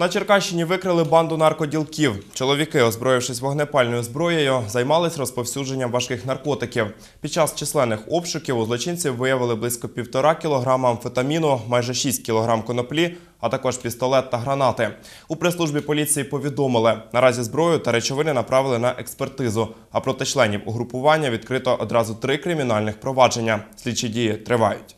На Черкащині викрили банду наркоділків. Чоловіки, озброївшись вогнепальною зброєю, займались розповсюдженням важких наркотиків. Під час численних обшуків у злочинців виявили близько півтора кілограма амфетаміну, майже 6 кілограм коноплі, а також пістолет та гранати. У прес-службі поліції повідомили, наразі зброю та речовини направили на експертизу. А проти членів угрупування відкрито одразу три кримінальних провадження. Слідчі дії тривають.